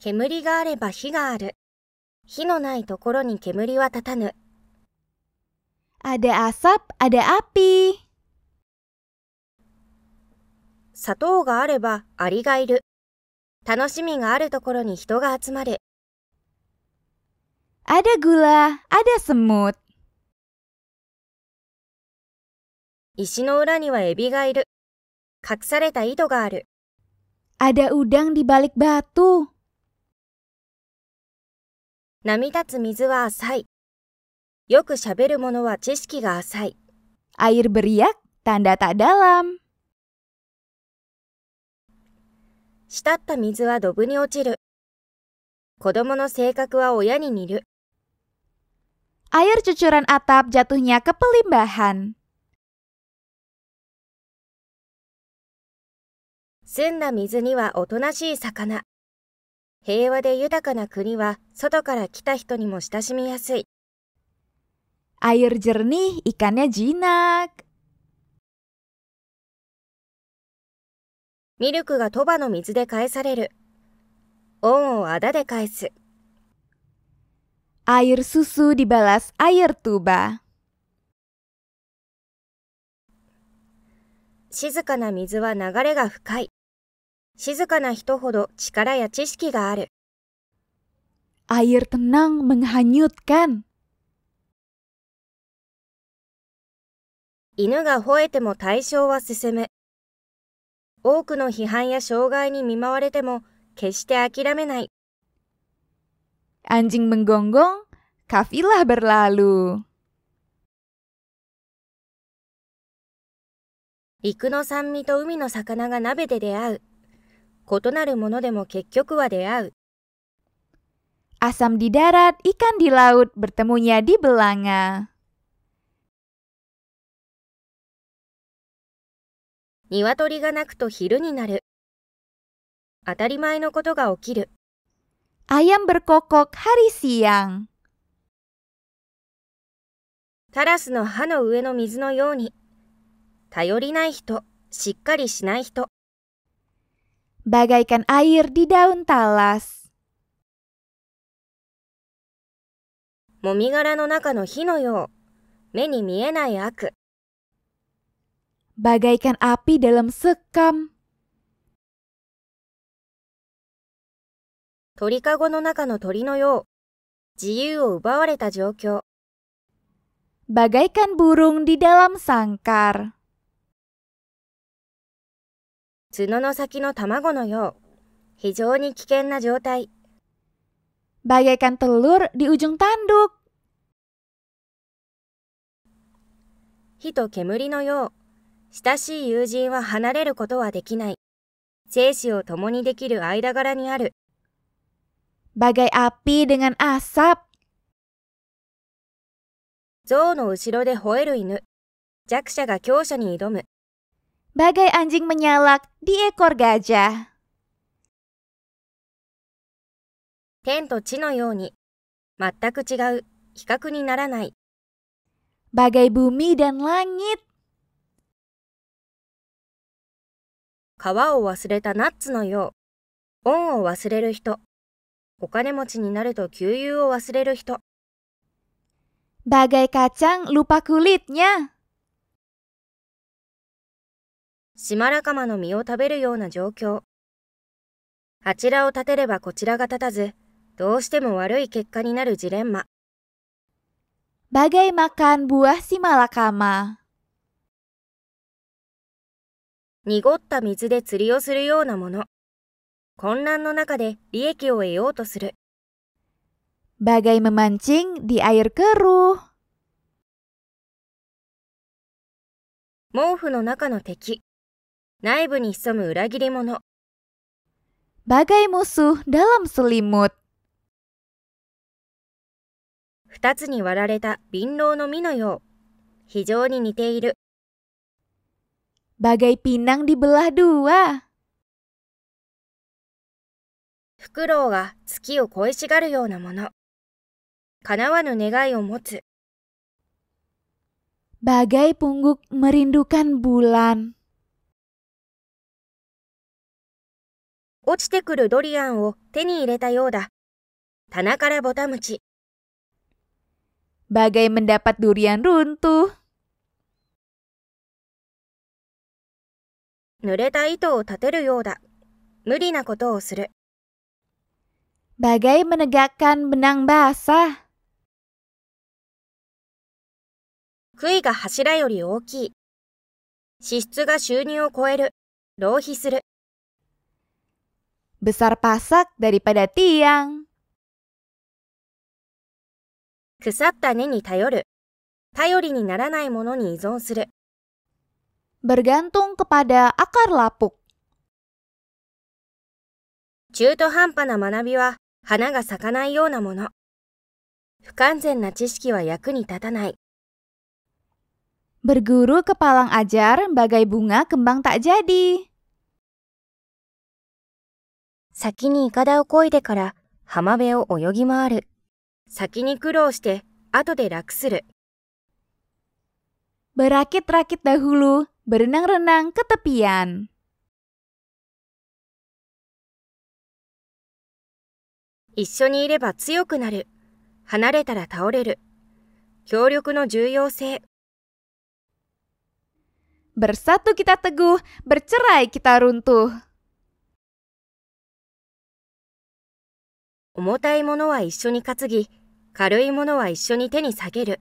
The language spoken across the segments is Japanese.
煙があれば火がある。火のないところに煙は立たぬ。a d アサプ a p アピー。砂糖があればアリがいる。楽しみがあるところに人が集まる。a d グラ u l スモ d a 石の裏にはエビがいる。隠された糸がある。Ada udang di b a l i 波立つ水は浅い。よく喋るものは知識が浅い。Air beriak, tanda tak dalam. 滴った水はドブに落ちる。子供の性格は親に似る。Air cucuran atap jatuhnya ke pelimbahan. 澄んだ水にはおとなしい魚。平和で豊かな国は外から来た人にも親しみやすい。Air jernih ikannya jinak. ミルクが鳥羽の水で返される。恩をあだで返す。Air susu dibalas air tuba. 静かな水は流れが深い。静かな人ほど力や知識がある。Air tenang menghanyutkan. 犬が吠えても対象は進む。多くの批判や障害に見舞われても決して諦めない。Anjing menggonggong, kafilah berlalu. 陸の酸味と海の魚が鍋で出会う。異なるものでも結局は出会う。a s a ニワトリが鳴くと昼になる。当たり前のことが起きる。Ayam berkokok タラスの歯の上の水のように。頼りない人、しっかりしない人。bagaikan air di daun talas. Momigara no naka no hi no you, me ni mienai aku. Bagaikan api dalam sekam. Tori kago no naka no tori no you, jiyu o ubawareta jokyo. Bagaikan burung di dalam sangkar. 角の先の卵のよう。非常に危険な状態。bagaikan telur di ujung tanduk. 火と煙のよう。親しい友人は離れることはできない。生死を共にできる間柄にある。bagai api dengan asap. 象の後ろで吠える犬。弱者が強者に挑む。bagai anjing menyalak di ekor gajah. naranai. bagai bumi dan langit hito. bagai kacang lupa kulitnya マらかまの実を食べるような状況。あちらを立てればこちらが立たず、どうしても悪い結果になるジレンマ。バ a イマカンブワシマラカマ。濁った水で釣りをするようなもの。混乱の中で利益を得ようとする。バ a イママンチン a n c i n g di 毛布の中の敵。内部に潜む裏切り者 bagai musuh dalam selimut 二つに割られた貧乏の実のよう非常に似ている bagai pinang dibelah dua フクロウが月を恋しがるようなもの叶わぬ願いを持つ bagai pungguk merindukan bulan 落ちてくるドリアンを手に入れたようだ。棚からぼたムチ。b mendapat runtuh. 濡れた糸を立てるようだ。無理なことをする。menegakkan benang basah. 杭が柱より大きい。支出が収入を超える。浪費する。besar pasak daripada tiang. Kesatta ni tayoru. Tayori ni naranai mono ni izon Bergantung kepada akar lapuk. Chūto hanpa na manabi wa hana ga sakanai yō na mono. Fukanzen na chishiki wa yaku ni tatanai. Berguru kepala ajar bagai bunga kembang tak jadi. 先にイカダを漕いでから浜辺を泳ぎ回る。先に苦労して後で楽する。一緒にいれば強くなる。離れたら倒れる。協力の重要性。Bersatu kita teguh, b e r c 重たいものは一緒に担ぎ、軽いものは一緒に手に下げる。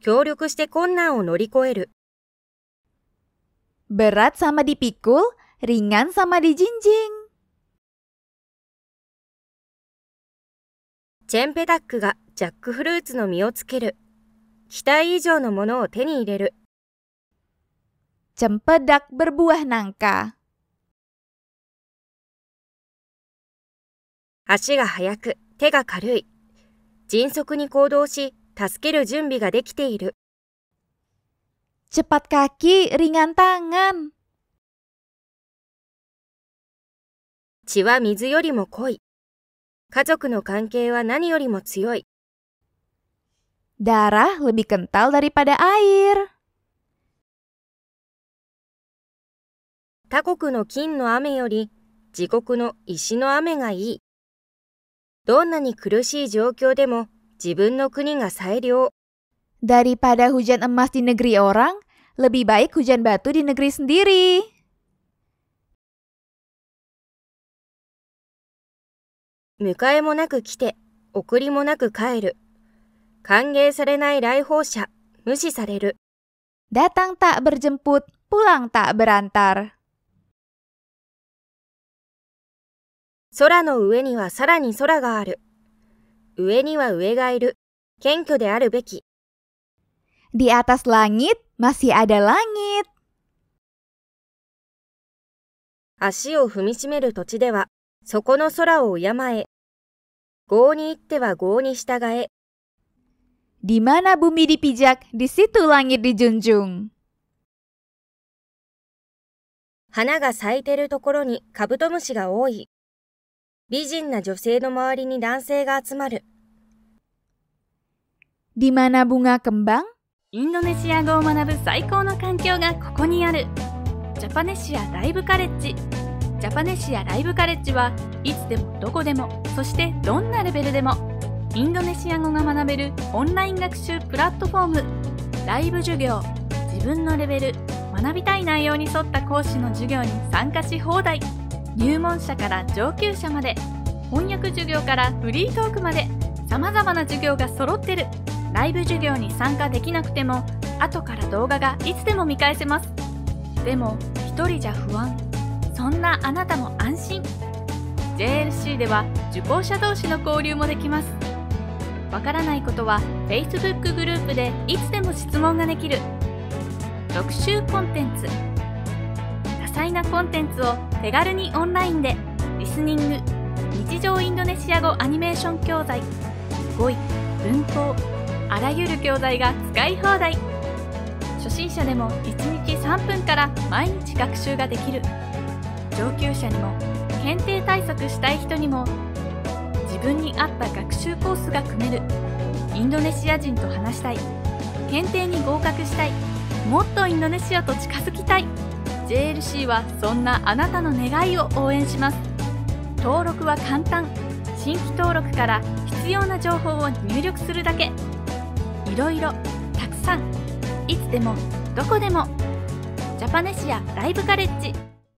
協力して困難を乗り越える。berat sama dipikul, ringan sama dijinjing. チェンペダックがジャックフルーツの実をつける。期待以上のものを手に入れる。チャンパダックブ berbuah nangka 足が速く、手が軽い。迅速に行動し、助ける準備ができている。cepat kaki, ringan tangan。血は水よりも濃い。家族の関係は何よりも強い。darah lebih kental daripada air。他国の金の雨より自国の石の雨がいい。どんなに苦しい状況でも自分の国が最良。Daripada hujan emas di negeri orang, lebih baik hujan batu di negeri sendiri. Mukae mo naku kite, okuri mo naku kaeru. Kangei sarenai laihousha, mushi sareru. Datang tak berjemput, pulang tak berantar. 空の上にはさらに空がある。上には上がいる。謙虚であるべき。Di atas langit masih ada langit. 足を踏みしめる土地では、そこの空を敬え。合に行っては合に従え。Di mana bumi dipijak, di situ langit dijunjung. 花が咲いてるところにカブトムシが多い。美人な女性の周りに男性が集まる。リマ m ブが a b インドネシア語を学ぶ最高の環境がここにある。ジャパネシアライブカレッジ。ジャパネシアライブカレッジはいつでもどこでも、そしてどんなレベルでも、インドネシア語が学べるオンライン学習プラットフォーム。ライブ授業、自分のレベル、学びたい内容に沿った講師の授業に参加し放題。入門者から上級者まで翻訳授業からフリートークまでさまざまな授業が揃ってるライブ授業に参加できなくても後から動画がいつでも見返せますでも1人じゃ不安そんなあなたも安心 JLC では受講者同士の交流もできますわからないことは Facebook グループでいつでも質問ができる特集コンテンツ彩なコンテンツを手軽にオンラインでリスニング日常インドネシア語アニメーション教材語彙文法あらゆる教材が使い放題初心者でも1日3分から毎日学習ができる上級者にも検定対策したい人にも自分に合った学習コースが組めるインドネシア人と話したい検定に合格したいもっとインドネシアと近づきたい JLC はそんなあなたの願いを応援します登録は簡単新規登録から必要な情報を入力するだけいろいろたくさんいつでもどこでもジャパネシアライブカレッジ